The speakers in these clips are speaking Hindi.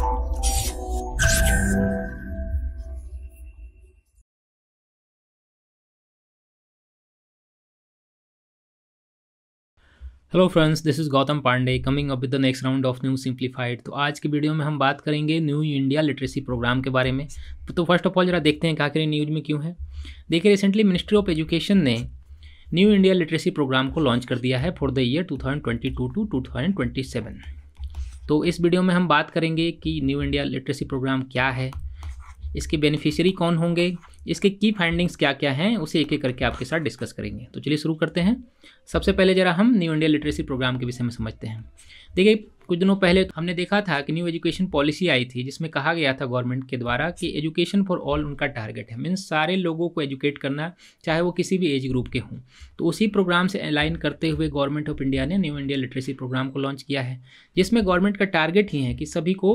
Hello friends this is Gautam Pandey coming up with the next round of new simplified तो आज की वीडियो में हम बात करेंगे न्यू इंडिया लिटरेसी प्रोग्राम के बारे में तो फर्स्ट ऑफ ऑल जरा देखते हैं आखिर न्यूज में क्यों है देखिए रिसेंटली मिनिस्ट्री ऑफ एजुकेशन ने न्यू इंडिया लिटरेसी प्रोग्राम को लॉन्च कर दिया है for the year two two two two तो इस वीडियो में हम बात करेंगे कि न्यू इंडिया लिटरेसी प्रोग्राम क्या है इसके बेनिफिशियरी कौन होंगे इसके की फाइंडिंग्स क्या क्या हैं उसे एक एक करके आपके साथ डिस्कस करेंगे तो चलिए शुरू करते हैं सबसे पहले ज़रा हम न्यू इंडिया लिटरेसी प्रोग्राम के विषय में समझते हैं देखिए कुछ दिनों पहले हमने देखा था कि न्यू एजुकेशन पॉलिसी आई थी जिसमें कहा गया था गवर्नमेंट के द्वारा कि एजुकेशन फॉर ऑल उनका टारगेट है मीन्स सारे लोगों को एजुकेट करना चाहे वो किसी भी एज ग्रुप के हों तो उसी प्रोग्राम से अलाइन करते हुए गवर्नमेंट ऑफ इंडिया ने न्यू इंडिया लिटरेसी प्रोग्राम को लॉन्च किया है जिसमें गवर्नमेंट का टारगेट ही है कि सभी को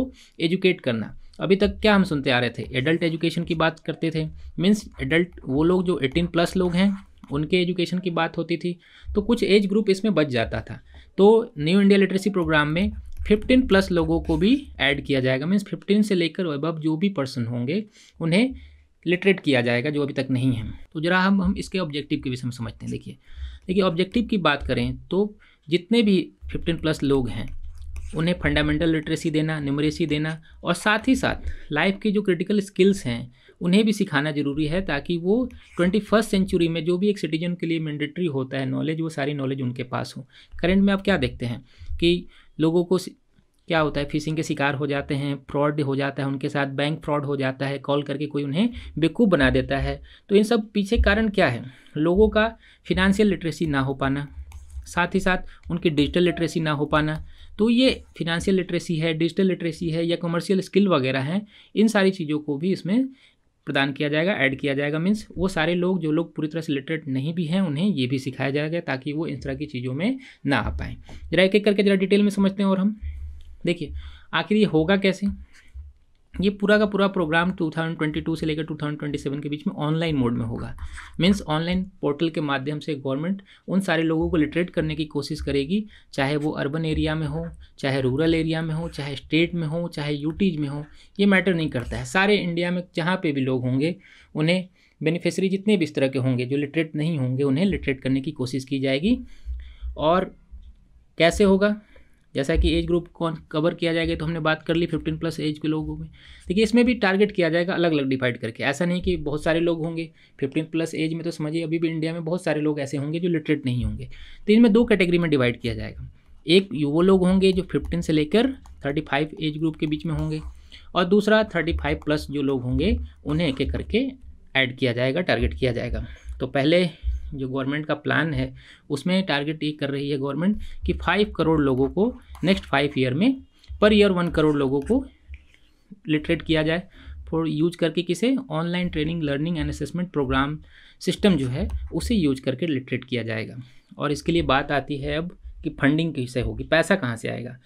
एजुकेट करना अभी तक क्या हम सुनते आ रहे थे एडल्ट एजुकेशन की बात करते थे मीन्स एडल्ट वो लोग जो एटीन प्लस लोग हैं उनके एजुकेशन की बात होती थी तो कुछ एज ग्रुप इसमें बच जाता था तो न्यू इंडिया लिटरेसी प्रोग्राम में 15 प्लस लोगों को भी ऐड किया जाएगा मीन्स 15 से लेकर अब जो भी पर्सन होंगे उन्हें लिटरेट किया जाएगा जो अभी तक नहीं है तो ज़रा हम हम इसके ऑब्जेक्टिव के विषय में समझते हैं देखिए देखिए ऑब्जेक्टिव की बात करें तो जितने भी 15 प्लस लोग हैं उन्हें फंडामेंटल लिटरेसी देना न्यूमरेसी देना और साथ ही साथ लाइफ के जो क्रिटिकल स्किल्स हैं उन्हें भी सिखाना ज़रूरी है ताकि वो ट्वेंटी फर्स्ट सेंचुरी में जो भी एक सिटीजन के लिए मैंडेटरी होता है नॉलेज वो सारी नॉलेज उनके पास हो करेंट में आप क्या देखते हैं कि लोगों को क्या होता है फिशिंग के शिकार हो जाते हैं फ्रॉड हो जाता है उनके साथ बैंक फ्रॉड हो जाता है कॉल करके कोई उन्हें बेकूफ़ बना देता है तो इन सब पीछे कारण क्या है लोगों का फिनेंशियल लिटरेसी ना हो पाना साथ ही साथ उनकी डिजिटल लिटरेसी ना हो पाना तो ये फिनेंशियल लिटरेसी है डिजिटल लिटरेसी है या कमर्शियल स्किल वगैरह हैं इन सारी चीज़ों को भी इसमें प्रदान किया जाएगा ऐड किया जाएगा मीन्स वो सारे लोग जो लोग पूरी तरह से लिटरेट नहीं भी हैं उन्हें ये भी सिखाया जाएगा ताकि वो इस तरह की चीज़ों में ना आ पाएँ जरा एक एक करके जरा डिटेल में समझते हैं और हम देखिए आखिर ये होगा कैसे ये पूरा का पूरा प्रोग्राम 2022 से लेकर 2027 के बीच में ऑनलाइन मोड में होगा मीन्स ऑनलाइन पोर्टल के माध्यम से गवर्नमेंट उन सारे लोगों को लिटरेट करने की कोशिश करेगी चाहे वो अर्बन एरिया में हो चाहे रूरल एरिया में हो चाहे स्टेट में हो चाहे यूटीज में हो ये मैटर नहीं करता है सारे इंडिया में जहाँ पर भी लोग होंगे उन्हें बेनिफिशरी जितने भी इस तरह के होंगे जो लिटरेट नहीं होंगे उन्हें लिटरेट करने की कोशिश की जाएगी और कैसे होगा जैसा कि एज ग्रुप कौन कवर किया जाएगा तो हमने बात कर ली फिफ्टीन प्लस एज के लोगों में देखिए इसमें भी टारगेट किया जाएगा अलग अलग डिवाइड करके ऐसा नहीं कि बहुत सारे लोग होंगे फिफ्टीन प्लस एज में तो समझिए अभी भी इंडिया में बहुत सारे लोग ऐसे होंगे जो लिटरेट नहीं होंगे तो इनमें दो कैटेगरी में डिवाइड किया जाएगा एक वो लोग होंगे जो फिफ्टीन से लेकर थर्टी फाइव एज ग्रुप के बीच में होंगे और दूसरा थर्टी फाइव प्लस जो लोग होंगे उन्हें एक एक करके ऐड किया जाएगा टारगेट किया जाएगा तो पहले जो गवर्नमेंट का प्लान है उसमें टारगेट ये कर रही है गवर्नमेंट कि फाइव करोड़ लोगों को नेक्स्ट फाइव ईयर में पर ईयर वन करोड़ लोगों को लिटरेट किया जाए फॉर यूज करके किसे online training learning and assessment programme system जो है उसे यूज करके लिटरेट किया जाएगा और इसके लिए बात आती है अब कि फंडिंग कैसे होगी पैसा कहाँ से आएगा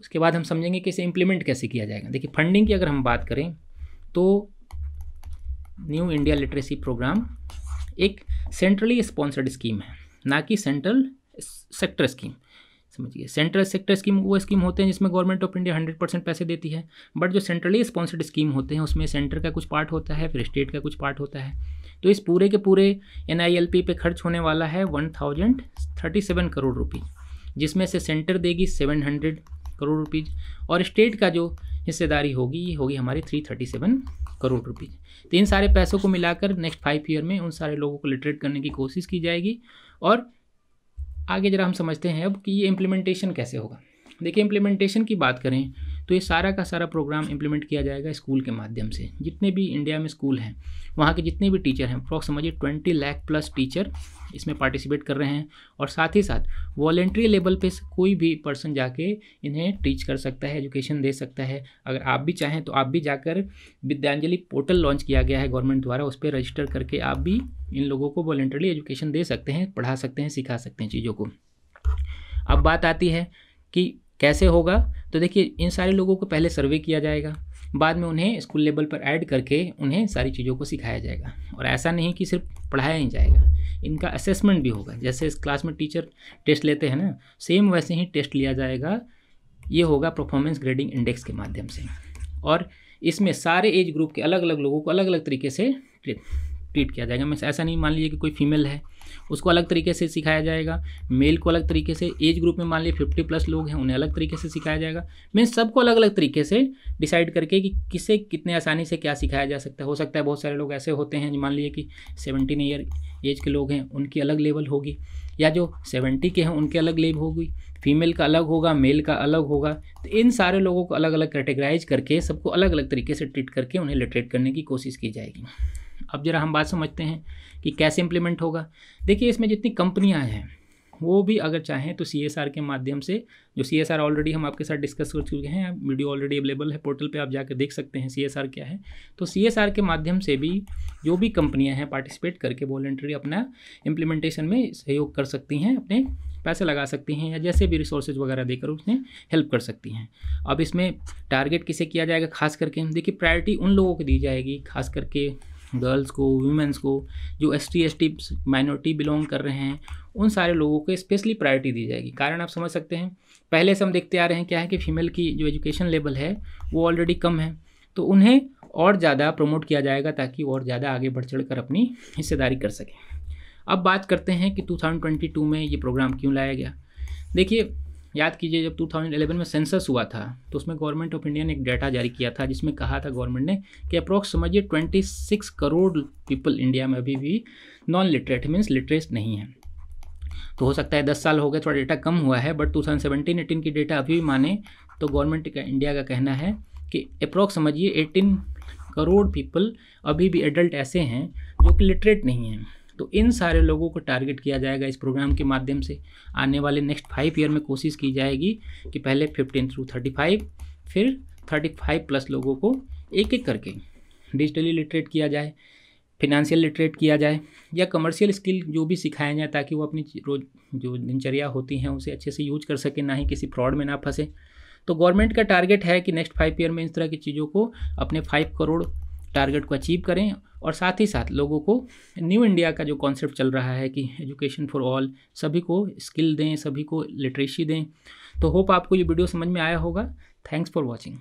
उसके बाद हम समझेंगे कि इसे इम्प्लीमेंट कैसे किया जाएगा देखिए फंडिंग की अगर हम बात करें तो न्यू इंडिया लिटरेसी प्रोग्राम एक सेंट्रली स्पॉन्सर्ड स्कीम है ना कि सेंट्रल सेक्टर स्कीम समझिए सेंट्रल सेक्टर स्कीम वो स्कीम होते हैं जिसमें government of India hundred percent पैसे देती है बट जो सेंट्रली स्पॉन्सर्ड स्कीम होते हैं उसमें सेंटर का कुछ पार्ट होता है फिर स्टेट का कुछ पार्ट होता है तो इस पूरे के पूरे एन आई एल पी पे खर्च होने वाला है one thousand thirty seven crore rupees जिसमें से सेंटर देगी सेवन हंड्रेड करोड़ रुपीज़ और स्टेट का जो हिस्सेदारी होगी ये होगी हमारी three thirty seven crore rupees तो इन सारे पैसों को मिलाकर नेक्स्ट फाइव ईयर में उन सारे लोगों को लिटरेट करने की कोशिश की जाएगी और आगे ज़रा हम समझते हैं अब कि ये इम्प्लीमेंटेशन कैसे होगा देखिए इम्प्लीमेंटेशन की बात करें तो ये सारा का सारा प्रोग्राम इम्प्लीमेंट किया जाएगा स्कूल के माध्यम से जितने भी इंडिया में स्कूल हैं वहाँ के जितने भी टीचर हैं अप्रॉक्स समझिए ट्वेंटी लाख प्लस टीचर इसमें पार्टिसिपेट कर रहे हैं और साथ ही साथ वॉलेंट्री लेवल पे कोई भी पर्सन जाके इन्हें टीच कर सकता है एजुकेशन दे सकता है अगर आप भी चाहें तो आप भी जाकर विद्यांजलि पोर्टल लॉन्च किया गया है गवर्नमेंट द्वारा उस पर रजिस्टर करके आप भी इन लोगों को वॉलेंटरली एजुकेशन दे सकते हैं पढ़ा सकते हैं सिखा सकते हैं चीज़ों को अब बात आती है कि कैसे होगा तो देखिए इन सारे लोगों को पहले सर्वे किया जाएगा बाद में उन्हें स्कूल लेवल पर ऐड करके उन्हें सारी चीज़ों को सिखाया जाएगा और ऐसा नहीं कि सिर्फ पढ़ाया ही जाएगा इनका असेसमेंट भी होगा जैसे इस क्लास में टीचर टेस्ट लेते हैं ना सेम वैसे ही टेस्ट लिया जाएगा ये होगा परफॉर्मेंस ग्रेडिंग इंडेक्स के माध्यम से और इसमें सारे एज ग्रुप के अलग अलग लोगों को अलग अलग तरीके से ट्रीट किया जाएगा मैं ऐसा नहीं मान लीजिए कि कोई फीमेल है उसको अलग तरीके से सिखाया जाएगा मेल को अलग तरीके से एज ग्रुप में मान लीजिए फिफ्टी प्लस लोग हैं उन्हें अलग तरीके से सिखाया जाएगा मीन सबको अलग अलग तरीके से डिसाइड करके कि किसे कितने आसानी से क्या सिखाया जा सकता है हो सकता है बहुत सारे लोग ऐसे होते हैं जो मान लीजिए कि सेवनटीन ईयर एज के लोग हैं उनकी अलग लेवल होगी या जो सेवेंटी के हैं उनके अलग लेव होगी फीमेल का अलग होगा मेल का अलग होगा तो इन सारे लोगों को अलग अलग कैटेगराइज करके सबको अलग अलग तरीके से ट्रीट करके उन्हें लिटरेट करने की कोशिश की जाएगी अब ज़रा हम बात समझते हैं कि कैसे इम्प्लीमेंट होगा देखिए इसमें जितनी कंपनियाँ हैं वो भी अगर चाहें तो सी के माध्यम से जो सी ऑलरेडी हम आपके साथ डिस्कस कर चुके हैं वीडियो ऑलरेडी अवेलेबल है पोर्टल पे आप जाकर देख सकते हैं सी क्या है तो सी के माध्यम से भी जो भी कंपनियां हैं पार्टिसिपेट करके वॉलेंट्री अपना इम्प्लीमेंटेशन में सहयोग कर सकती हैं अपने पैसे लगा सकती हैं या जैसे भी रिसोर्सेज वगैरह देकर उसमें हेल्प कर सकती हैं अब इसमें टारगेट किसे किया जाएगा खास करके देखिए प्रायोरिटी उन लोगों को दी जाएगी खास करके गर्ल्स को वुमेंस को जो S T S T minority belong कर रहे हैं उन सारे लोगों को स्पेशली प्रायोरिटी दी जाएगी कारण आप समझ सकते हैं पहले से हम देखते आ रहे हैं क्या है कि फीमेल की जो एजुकेशन लेवल है वो ऑलरेडी कम है तो उन्हें और ज़्यादा प्रमोट किया जाएगा ताकि और ज़्यादा आगे बढ़ चढ़ कर अपनी हिस्सेदारी कर सकें अब बात करते हैं कि 2022 में ये प्रोग्राम क्यों लाया गया देखिए याद कीजिए जब 2011 में सेंसस हुआ था तो उसमें गवर्नमेंट ऑफ इंडिया ने एक डाटा जारी किया था जिसमें कहा था गवर्नमेंट ने कि अप्रोक्स समझिए 26 करोड़ पीपल इंडिया में अभी भी नॉन लिटरेट मीन्स लिटरेस नहीं है तो हो सकता है दस साल हो गए थोड़ा डेटा कम हुआ है बट टू थाउजेंड की डेटा अभी भी माने तो गवर्नमेंट का इंडिया का कहना है कि अप्रोक्स समझिए एटीन करोड़ पीपल अभी भी एडल्ट ऐसे हैं जो कि लिटरेट नहीं हैं तो इन सारे लोगों को टारगेट किया जाएगा इस प्रोग्राम के माध्यम से आने वाले नेक्स्ट फाइव ईयर में कोशिश की जाएगी कि पहले फिफ्टीन थ्रू थर्टी फाइव फिर थर्टी फाइव प्लस लोगों को एक एक करके डिजिटली लिटरेट किया जाए फिनेंशियल लिटरेट किया जाए या कमर्शियल स्किल जो भी सिखाया जाए ताकि वो अपनी रोज जो दिनचर्या होती हैं उसे अच्छे से यूज कर सके ना ही किसी फ्रॉड में ना फंसे तो गवर्नमेंट का टारगेट है कि नेक्स्ट फाइव ईयर में इस तरह की चीज़ों को अपने फाइव करोड़ टारगेट को अचीव करें और साथ ही साथ लोगों को न्यू इंडिया का जो कॉन्सेप्ट चल रहा है कि एजुकेशन फॉर ऑल सभी को स्किल दें सभी को लिटरेसी दें तो होप आपको ये वीडियो समझ में आया होगा thanks for watching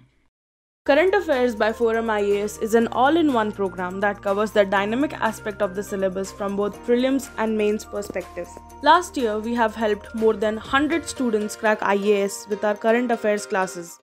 Current Affairs by Forum IAS is an all in one program that covers the dynamic aspect of the syllabus from both prelims and mains perspective. Last year, we have helped more than 100 students crack IAS with our current affairs classes.